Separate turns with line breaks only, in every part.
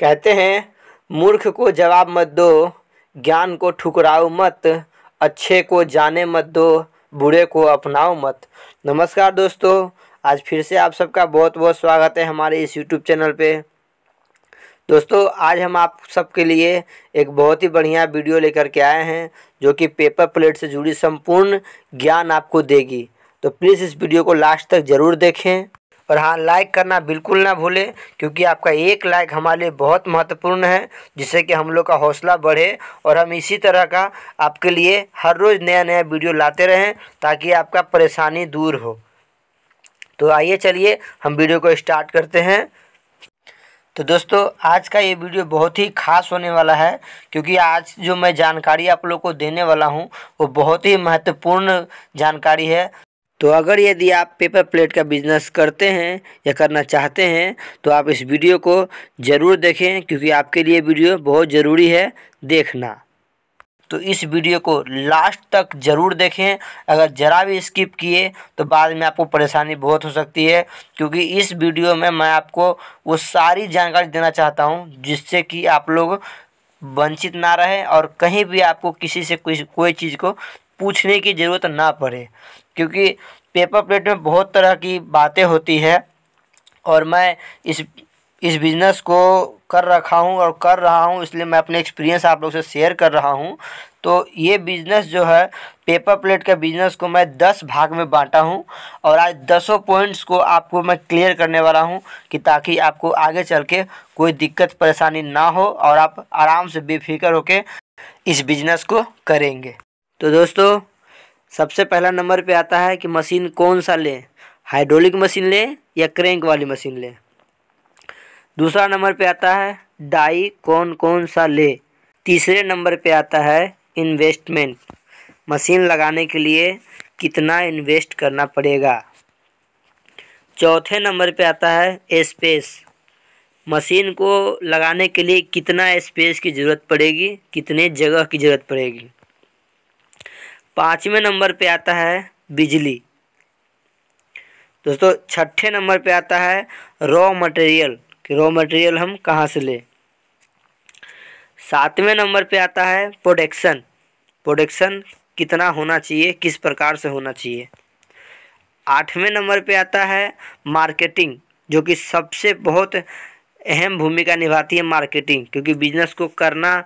कहते हैं मूर्ख को जवाब मत दो ज्ञान को ठुकराओ मत अच्छे को जाने मत दो बुरे को अपनाओ मत नमस्कार दोस्तों आज फिर से आप सबका बहुत बहुत स्वागत है हमारे इस यूट्यूब चैनल पे दोस्तों आज हम आप सबके लिए एक बहुत ही बढ़िया वीडियो लेकर के आए हैं जो कि पेपर प्लेट से जुड़ी संपूर्ण ज्ञान आपको देगी तो प्लीज़ इस वीडियो को लास्ट तक ज़रूर देखें और हाँ लाइक करना बिल्कुल ना भूलें क्योंकि आपका एक लाइक हमारे लिए बहुत महत्वपूर्ण है जिससे कि हम लोग का हौसला बढ़े और हम इसी तरह का आपके लिए हर रोज़ नया नया वीडियो लाते रहें ताकि आपका परेशानी दूर हो तो आइए चलिए हम वीडियो को स्टार्ट करते हैं तो दोस्तों आज का ये वीडियो बहुत ही खास होने वाला है क्योंकि आज जो मैं जानकारी आप लोग को देने वाला हूँ वो बहुत ही महत्वपूर्ण जानकारी है तो अगर यदि आप पेपर प्लेट का बिजनेस करते हैं या करना चाहते हैं तो आप इस वीडियो को ज़रूर देखें क्योंकि आपके लिए वीडियो बहुत ज़रूरी है देखना तो इस वीडियो को लास्ट तक ज़रूर देखें अगर ज़रा भी स्किप किए तो बाद में आपको परेशानी बहुत हो सकती है क्योंकि इस वीडियो में मैं आपको वो सारी जानकारी देना चाहता हूँ जिससे कि आप लोग वंचित ना रहें और कहीं भी आपको किसी से कोई कोई चीज़ को पूछने की ज़रूरत ना पड़े क्योंकि पेपर प्लेट में बहुत तरह की बातें होती है और मैं इस इस बिज़नेस को कर रखा हूँ और कर रहा हूँ इसलिए मैं अपने एक्सपीरियंस आप लोग से शेयर कर रहा हूँ तो ये बिज़नेस जो है पेपर प्लेट का बिज़नेस को मैं दस भाग में बांटा हूँ और आज दसों पॉइंट्स को आपको मैं क्लियर करने वाला हूँ कि ताकि आपको आगे चल के कोई दिक्कत परेशानी ना हो और आप आराम से बेफिक्र होकर इस बिज़नेस को करेंगे तो दोस्तों सबसे पहला नंबर पे आता है कि मशीन कौन सा लें हाइड्रोलिक मशीन लें या क्रैंक वाली मशीन लें दूसरा नंबर पे आता है डाई कौन कौन सा ले तीसरे नंबर पे आता है इन्वेस्टमेंट मशीन लगाने के लिए कितना इन्वेस्ट करना पड़ेगा चौथे नंबर पे आता है स्पेस मशीन को लगाने के लिए कितना स्पेस की ज़रूरत पड़ेगी कितने जगह की ज़रूरत पड़ेगी पाँचवें नंबर पे आता है बिजली दोस्तों छठे नंबर पे आता है रॉ मटेरियल कि रॉ मटेरियल हम कहाँ से लें सातवें नंबर पे आता है प्रोडक्शन प्रोडक्शन कितना होना चाहिए किस प्रकार से होना चाहिए आठवें नंबर पे आता है मार्केटिंग जो कि सबसे बहुत अहम भूमिका निभाती है मार्केटिंग क्योंकि बिजनेस को करना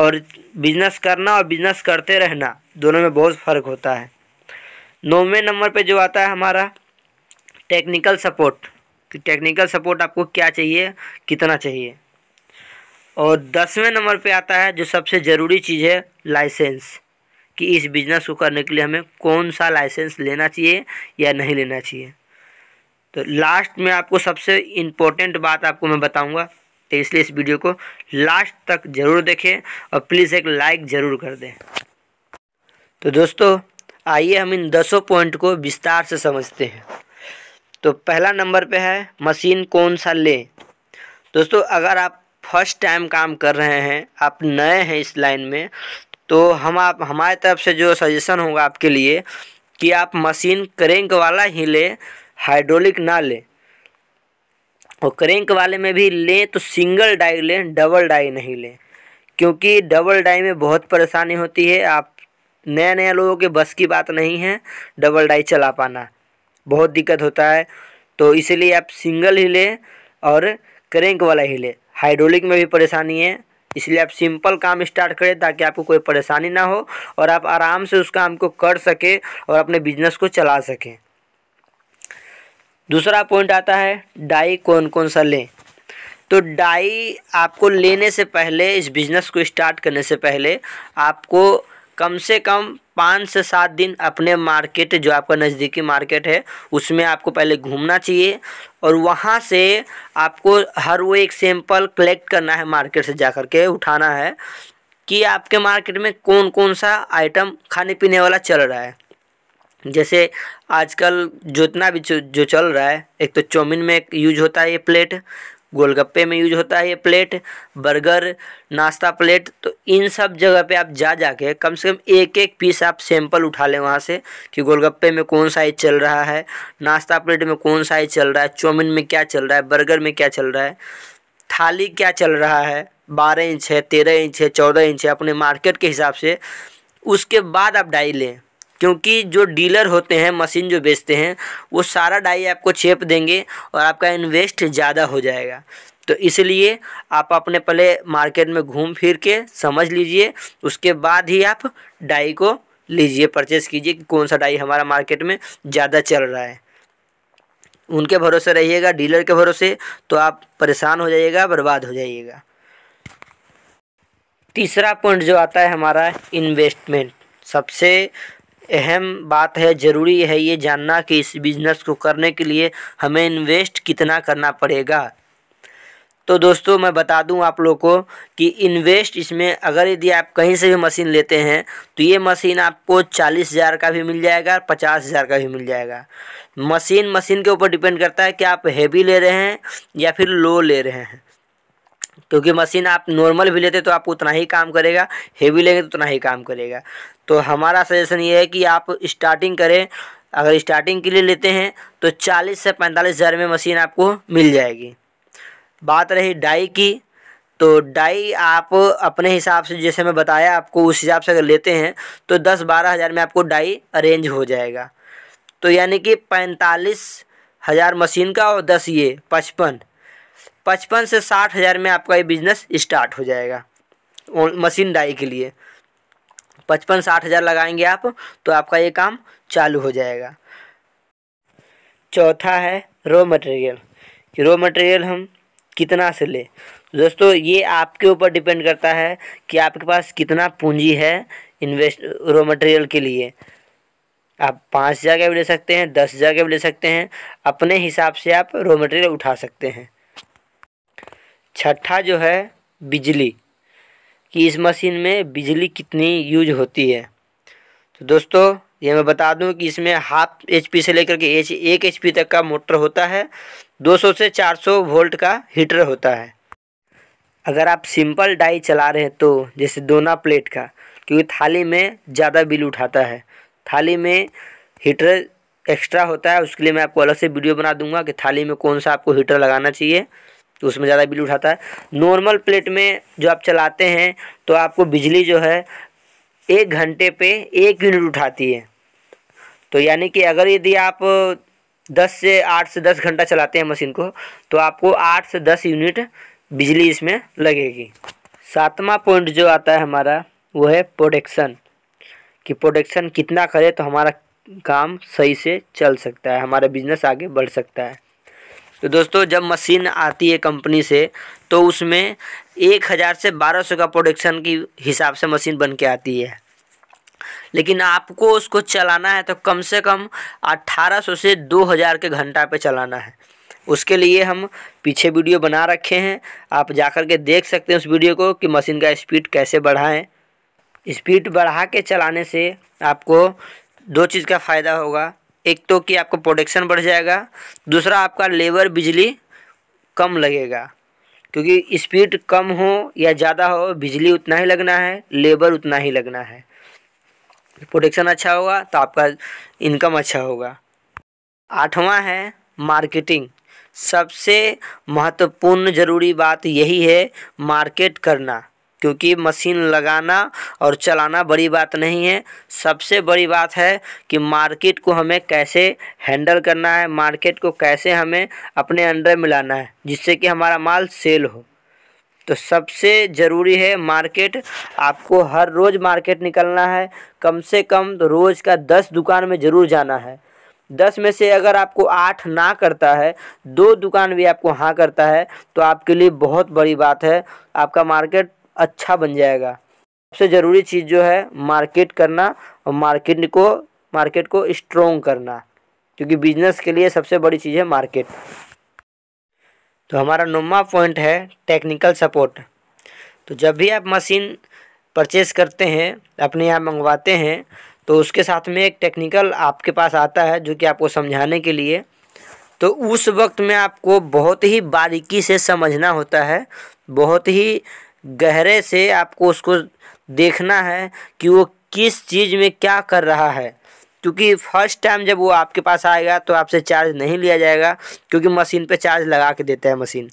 और बिज़नेस करना और बिज़नेस करते रहना दोनों में बहुत फ़र्क होता है नौवें नंबर पे जो आता है हमारा टेक्निकल सपोर्ट कि टेक्निकल सपोर्ट आपको क्या चाहिए कितना चाहिए और दसवें नंबर पे आता है जो सबसे ज़रूरी चीज़ है लाइसेंस कि इस बिज़नेस को करने के लिए हमें कौन सा लाइसेंस लेना चाहिए या नहीं लेना चाहिए तो लास्ट में आपको सबसे इम्पोर्टेंट बात आपको मैं बताऊँगा सकते हैं इसलिए इस वीडियो को लास्ट तक ज़रूर देखें और प्लीज़ एक लाइक ज़रूर कर दें तो दोस्तों आइए हम इन दसों पॉइंट को विस्तार से समझते हैं तो पहला नंबर पे है मशीन कौन सा लें दोस्तों अगर आप फर्स्ट टाइम काम कर रहे हैं आप नए हैं इस लाइन में तो हम आप हमारे तरफ से जो सजेशन होगा आपके लिए कि आप मशीन करेंक वाला ही लें हाइड्रोलिक ना लें और क्रैंक वाले में भी लें तो सिंगल डाई लें डबल डाई नहीं लें क्योंकि डबल डाई में बहुत परेशानी होती है आप नया नया लोगों के बस की बात नहीं है डबल डाई चला पाना बहुत दिक्कत होता है तो इसलिए आप सिंगल ही लें और क्रैंक वाला ही लें हाइड्रोलिक में भी परेशानी है इसलिए आप सिंपल काम स्टार्ट करें ताकि आपको कोई परेशानी ना हो और आप आराम से उस काम को कर सकें और अपने बिजनेस को चला सकें दूसरा पॉइंट आता है डाई कौन कौन सा लें तो डाई आपको लेने से पहले इस बिज़नेस को स्टार्ट करने से पहले आपको कम से कम पाँच से सात दिन अपने मार्केट जो आपका नज़दीकी मार्केट है उसमें आपको पहले घूमना चाहिए और वहाँ से आपको हर वो एक सैंपल कलेक्ट करना है मार्केट से जा कर के उठाना है कि आपके मार्केट में कौन कौन सा आइटम खाने पीने वाला चल रहा है जैसे आजकल जितना भी जो चल रहा है एक तो चौमिन में यूज होता है ये प्लेट गोलगप्पे में यूज होता है ये प्लेट बर्गर नाश्ता प्लेट तो इन सब जगह पे आप जा जा के कम से कम एक एक पीस आप सैंपल उठा लें वहाँ से कि गोलगप्पे में कौन साइज चल रहा है नाश्ता प्लेट में कौन साइज चल रहा है चौमिन में क्या चल रहा है बर्गर में क्या चल रहा है थाली क्या चल रहा है बारह इंच है तेरह इंच है चौदह इंच है अपने मार्केट के हिसाब से उसके बाद आप डाई लें क्योंकि जो डीलर होते हैं मशीन जो बेचते हैं वो सारा डाई आपको छेप देंगे और आपका इन्वेस्ट ज़्यादा हो जाएगा तो इसलिए आप अपने पहले मार्केट में घूम फिर के समझ लीजिए उसके बाद ही आप डाई को लीजिए परचेस कीजिए कि कौन सा डाई हमारा मार्केट में ज़्यादा चल रहा है उनके भरोसे रहिएगा डीलर के भरोसे तो आप परेशान हो जाइएगा बर्बाद हो जाइएगा तीसरा पॉइंट जो आता है हमारा इन्वेस्टमेंट सबसे अहम बात है ज़रूरी है ये जानना कि इस बिज़नेस को करने के लिए हमें इन्वेस्ट कितना करना पड़ेगा तो दोस्तों मैं बता दूं आप लोग को कि इन्वेस्ट इसमें अगर यदि आप कहीं से भी मशीन लेते हैं तो ये मशीन आपको चालीस हज़ार का भी मिल जाएगा और पचास हज़ार का भी मिल जाएगा मशीन मशीन के ऊपर डिपेंड करता है कि आप हैवी ले रहे हैं या फिर लो ले रहे हैं क्योंकि मशीन आप नॉर्मल भी लेते तो आप उतना ही काम करेगा हेवी लेंगे तो उतना ही काम करेगा तो हमारा सजेशन ये है कि आप स्टार्टिंग करें अगर स्टार्टिंग के लिए लेते हैं तो चालीस से पैंतालीस हज़ार में मशीन आपको मिल जाएगी बात रही डाई की तो डाई आप अपने हिसाब से जैसे मैं बताया आपको उस हिसाब से अगर लेते हैं तो दस बारह हज़ार में आपको डाई अरेंज हो जाएगा तो यानी कि पैंतालीस हज़ार मशीन का और दस ये पचपन पचपन से साठ हज़ार में आपका ये बिजनेस स्टार्ट हो जाएगा मशीन डाई के लिए पचपन साठ हज़ार लगाएंगे आप तो आपका ये काम चालू हो जाएगा चौथा है रॉ मटेरियल कि रॉ मटेरियल हम कितना से लें दोस्तों ये आपके ऊपर डिपेंड करता है कि आपके पास कितना पूंजी है इन्वेस्ट रॉ मटेरियल के लिए आप पाँच हज़ार का भी ले सकते हैं दस हज़ार का भी ले सकते हैं अपने हिसाब से आप रॉ मटेरियल उठा सकते हैं छठा जो है बिजली कि इस मशीन में बिजली कितनी यूज होती है तो दोस्तों ये मैं बता दूं कि इसमें हाफ एचपी से लेकर के एच एक एच तक का मोटर होता है 200 से 400 वोल्ट का हीटर होता है अगर आप सिंपल डाई चला रहे हैं तो जैसे दोना प्लेट का क्योंकि थाली में ज़्यादा बिल उठाता है थाली में हीटर एक्स्ट्रा होता है उसके लिए मैं आपको अलग से वीडियो बना दूंगा कि थाली में कौन सा आपको हीटर लगाना चाहिए तो उसमें ज़्यादा बिल उठाता है नॉर्मल प्लेट में जो आप चलाते हैं तो आपको बिजली जो है एक घंटे पे एक यूनिट उठाती है तो यानी कि अगर यदि आप दस से आठ से दस घंटा चलाते हैं मशीन को तो आपको आठ से दस यूनिट बिजली इसमें लगेगी सातवां पॉइंट जो आता है हमारा वो है प्रोडक्शन कि प्रोडक्शन कितना करे तो हमारा काम सही से चल सकता है हमारा बिजनेस आगे बढ़ सकता है तो दोस्तों जब मशीन आती है कंपनी से तो उसमें एक हज़ार से बारह सौ का प्रोडक्शन की हिसाब से मशीन बन के आती है लेकिन आपको उसको चलाना है तो कम से कम अट्ठारह सौ से दो हज़ार के घंटा पे चलाना है उसके लिए हम पीछे वीडियो बना रखे हैं आप जाकर के देख सकते हैं उस वीडियो को कि मशीन का स्पीड कैसे बढ़ाएं स्पीड बढ़ा के चलाने से आपको दो चीज़ का फ़ायदा होगा एक तो कि आपका प्रोडक्शन बढ़ जाएगा दूसरा आपका लेबर बिजली कम लगेगा क्योंकि स्पीड कम हो या ज़्यादा हो बिजली उतना ही लगना है लेबर उतना ही लगना है प्रोडक्शन अच्छा होगा तो आपका इनकम अच्छा होगा आठवां है मार्केटिंग सबसे महत्वपूर्ण ज़रूरी बात यही है मार्केट करना क्योंकि मशीन लगाना और चलाना बड़ी बात नहीं है सबसे बड़ी बात है कि मार्केट को हमें कैसे हैंडल करना है मार्केट को कैसे हमें अपने अंडर मिलाना है जिससे कि हमारा माल सेल हो तो सबसे ज़रूरी है मार्केट आपको हर रोज़ मार्केट निकलना है कम से कम तो रोज़ का दस दुकान में ज़रूर जाना है दस में से अगर आपको आठ ना करता है दो दुकान भी आपको हाँ करता है तो आपके लिए बहुत बड़ी बात है आपका मार्केट अच्छा बन जाएगा सबसे ज़रूरी चीज़ जो है मार्केट करना और मार्केट को मार्केट को स्ट्रोंग करना क्योंकि बिजनेस के लिए सबसे बड़ी चीज़ है मार्केट तो हमारा नौवा पॉइंट है टेक्निकल सपोर्ट तो जब भी आप मशीन परचेस करते हैं अपने यहाँ मंगवाते हैं तो उसके साथ में एक टेक्निकल आपके पास आता है जो कि आपको समझाने के लिए तो उस वक्त में आपको बहुत ही बारीकी से समझना होता है बहुत ही गहरे से आपको उसको देखना है कि वो किस चीज़ में क्या कर रहा है क्योंकि फर्स्ट टाइम जब वो आपके पास आएगा तो आपसे चार्ज नहीं लिया जाएगा क्योंकि मशीन पे चार्ज लगा के देता है मशीन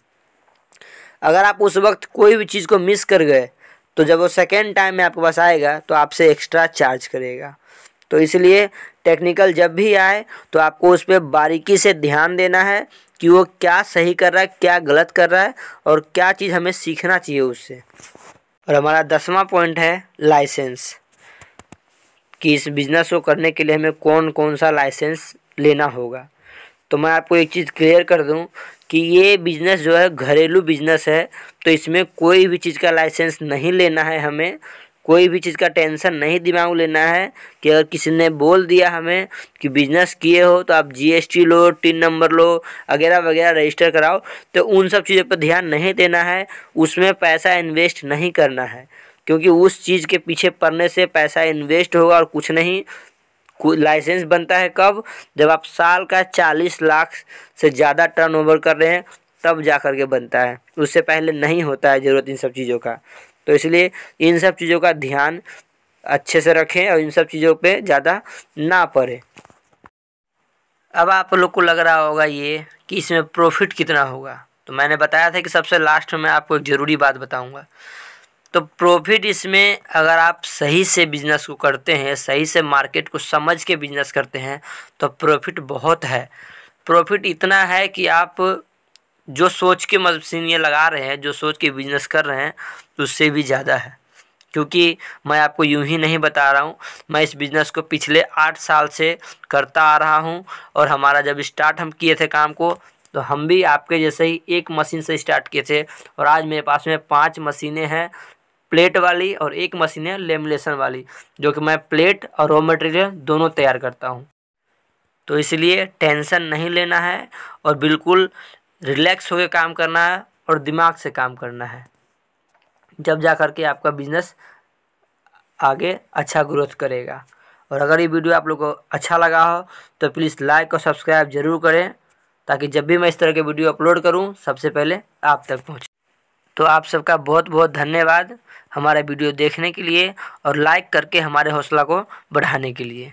अगर आप उस वक्त कोई भी चीज़ को मिस कर गए तो जब वो सेकेंड टाइम में आपके पास आएगा तो आपसे एक्स्ट्रा चार्ज करेगा तो इसलिए टेक्निकल जब भी आए तो आपको उस पर बारीकी से ध्यान देना है कि वो क्या सही कर रहा है क्या गलत कर रहा है और क्या चीज़ हमें सीखना चाहिए उससे और हमारा दसवां पॉइंट है लाइसेंस कि इस बिज़नेस को करने के लिए हमें कौन कौन सा लाइसेंस लेना होगा तो मैं आपको एक चीज़ क्लियर कर दूं कि ये बिज़नेस जो है घरेलू बिज़नेस है तो इसमें कोई भी चीज़ का लाइसेंस नहीं लेना है हमें कोई भी चीज़ का टेंशन नहीं दिमाग लेना है कि अगर किसी ने बोल दिया हमें कि बिजनेस किए हो तो आप जीएसटी लो टिन नंबर लो वगैरह वगैरह रजिस्टर कराओ तो उन सब चीज़ों पर ध्यान नहीं देना है उसमें पैसा इन्वेस्ट नहीं करना है क्योंकि उस चीज़ के पीछे पड़ने से पैसा इन्वेस्ट होगा और कुछ नहीं लाइसेंस बनता है कब जब आप साल का चालीस लाख से ज़्यादा टर्न कर रहे हैं तब जा कर के बनता है उससे पहले नहीं होता है ज़रूरत इन सब चीज़ों का तो इसलिए इन सब चीज़ों का ध्यान अच्छे से रखें और इन सब चीज़ों पे ज़्यादा ना पड़े अब आप लोग को लग रहा होगा ये कि इसमें प्रॉफिट कितना होगा तो मैंने बताया था कि सबसे लास्ट में आपको एक ज़रूरी बात बताऊंगा तो प्रॉफिट इसमें अगर आप सही से बिजनेस को करते हैं सही से मार्केट को समझ के बिजनेस करते हैं तो प्रॉफिट बहुत है प्रॉफिट इतना है कि आप जो सोच के ये लगा रहे हैं जो सोच के बिजनेस कर रहे हैं तो उससे भी ज़्यादा है क्योंकि मैं आपको यूं ही नहीं बता रहा हूँ मैं इस बिज़नेस को पिछले आठ साल से करता आ रहा हूँ और हमारा जब स्टार्ट हम किए थे काम को तो हम भी आपके जैसे ही एक मशीन से स्टार्ट किए थे और आज मेरे पास में पाँच मशीनें हैं प्लेट वाली और एक मशीन है लेमिनेशन वाली जो कि मैं प्लेट और रॉ मटेरियल दोनों तैयार करता हूँ तो इसलिए टेंशन नहीं लेना है और बिल्कुल रिलैक्स होकर काम करना है और दिमाग से काम करना है जब जा कर के आपका बिजनेस आगे अच्छा ग्रोथ करेगा और अगर ये वीडियो आप लोग को अच्छा लगा हो तो प्लीज़ लाइक और सब्सक्राइब ज़रूर करें ताकि जब भी मैं इस तरह के वीडियो अपलोड करूं सबसे पहले आप तक पहुंचे तो आप सबका बहुत बहुत धन्यवाद हमारा वीडियो देखने के लिए और लाइक करके हमारे हौसला को बढ़ाने के लिए